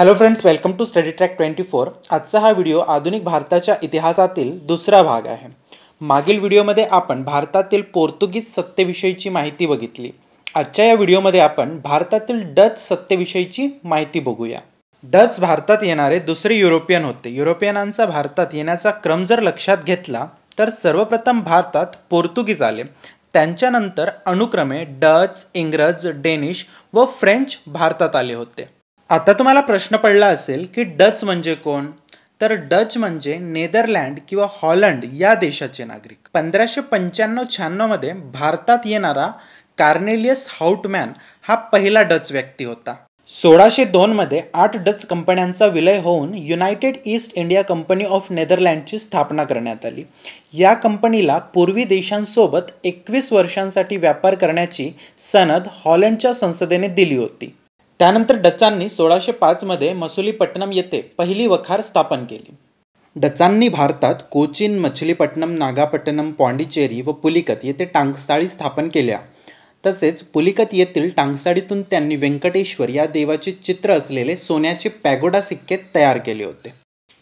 hello friends welcome to study track twenty four आजचा हा video आधुनिक भारताच्या इतिहासातील दुसरा भाग आहे मागील व्हिडिओमध्ये आपण भारतातील पोर्तुगीज सत्तेविषयीची माहिती बघितली आजच्या या व्हिडिओमध्ये आपण भारतातील डच सत्तेविषयीची माहिती बघूया डच भारतात येणारे दुसरे युरोपियन होते युरोपियनांचा भारतात येण्याचा क्रम जर लक्षात घेतला तर सर्वप्रथम भारतात पोर्तुगीज आले त्यांच्यानंतर अनुक्रमे डच इंग्रज डेनिश व फ्रेंच भारतात आले होते आता तुम्हाला प्रश्न पडला असेल की डच म्हणजे कोण तर डच म्हणजे नेदरलँड किंवा हॉलंड या देशाचे नागरिक पंधराशे पंच्याण्णव मध्ये भारतात येणारा कार्नेलियस हाऊटमॅन हा पहिला डच व्यक्ती होता सोळाशे दोनमध्ये आठ डच कंपन्यांचा विलय होऊन United East India Company of नेदरलँडची स्थापना करण्यात आली या कंपनीला पूर्वी देशांसोबत एकवीस वर्षांसाठी व्यापार करण्याची सनद हॉलंडच्या संसदेने दिली होती त्यानंतर डचांनी सोळाशे पाचमध्ये मसुलीपट्टणम येथे पहिली वखार स्थापन केली डचांनी भारतात कोचीन मछलीपट्टनम नागापट्टणम पॉंडिचेरी व पुलिकत येथे टांगसाळी स्थापन केल्या तसेच पुलिकत येथील टांगसाळीतून त्यांनी व्यंकटेश्वर या देवाचे चित्र असलेले सोन्याचे पॅगोडा सिक्के तयार केले होते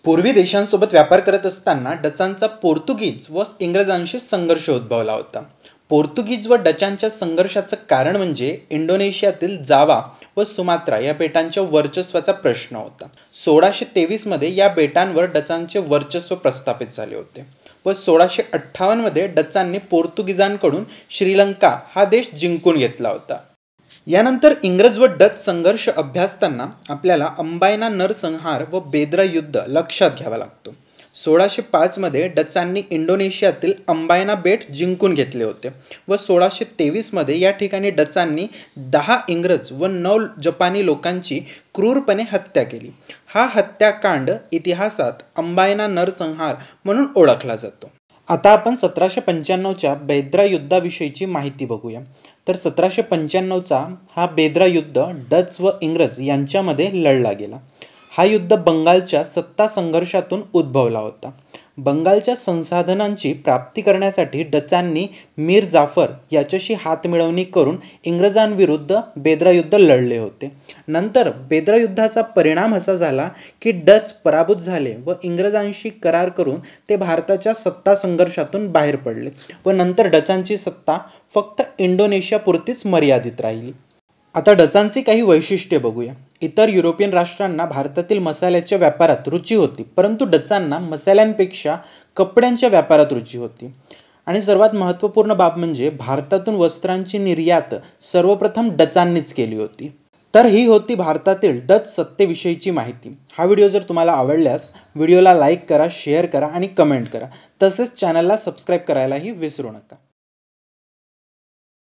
पूर्वी देशांसोबत व्यापार करत असताना डचांचा पोर्तुगीज व इंग्रजांशी संघर्ष उद्भवला होता पोर्तुगीज व डचांच्या संघर्षाचं कारण म्हणजे इंडोनेशियातील जावा व सुमात्रा या बेटांच्या वर्चस्वाचा प्रश्न होता सोळाशे मध्ये या बेटांवर डचांचे वर्चस्व प्रस्थापित झाले होते व सोळाशे अठ्ठावन्नमध्ये डचांनी पोर्तुगीजांकडून श्रीलंका हा देश जिंकून घेतला होता यानंतर इंग्रज व डच संघर्ष अभ्यासताना आपल्याला अंबायना नरसंहार व बेद्रा युद्ध लक्षात घ्यावा लागतो सोळाशे पाचमध्ये डचांनी इंडोनेशियातील अंबायना बेट जिंकून घेतले होते व सोळाशे मध्ये या ठिकाणी डचांनी दहा इंग्रज व नऊ जपानी लोकांची क्रूरपणे हत्या केली हा हत्याकांड इतिहासात अंबायना नरसंहार म्हणून ओळखला जातो आता आपण सतराशे पंच्याण्णवच्या बेद्रा युद्धाविषयीची माहिती बघूया तर सतराशे पंच्याण्णवचा हा बेद्रा युद्ध डच व इंग्रज यांच्यामध्ये लढला गेला हा युद्ध बंगालच्या सत्ता संघर्षातून उद्भवला होता बंगालच्या संसाधनांची प्राप्ती करण्यासाठी डचांनी मीर जाफर याच्याशी हातमिळवणी करून इंग्रजांविरुद्ध बेदरा युद्ध लढले होते नंतर बेदरा युद्धाचा परिणाम असा झाला की डच पराभूत झाले व इंग्रजांशी करार करून ते भारताच्या सत्ता संघर्षातून बाहेर पडले व नंतर डचांची सत्ता फक्त इंडोनेशियापुरतीच मर्यादित राहिली आता डचांची काही वैशिष्ट्ये बघूया इतर युरोपियन राष्ट्रांना भारतातील मसाल्याच्या व्यापारात रुची होती परंतु डचांना मसाल्यांपेक्षा कपड्यांच्या व्यापारात रुची होती आणि सर्वात महत्त्वपूर्ण बाब म्हणजे भारतातून वस्त्रांची निर्यात सर्वप्रथम डचांनीच केली होती तर ही होती भारतातील डच सत्तेविषयीची माहिती हा व्हिडिओ जर तुम्हाला आवडल्यास व्हिडिओला लाईक करा शेअर करा आणि कमेंट करा तसेच चॅनलला सबस्क्राईब करायलाही विसरू नका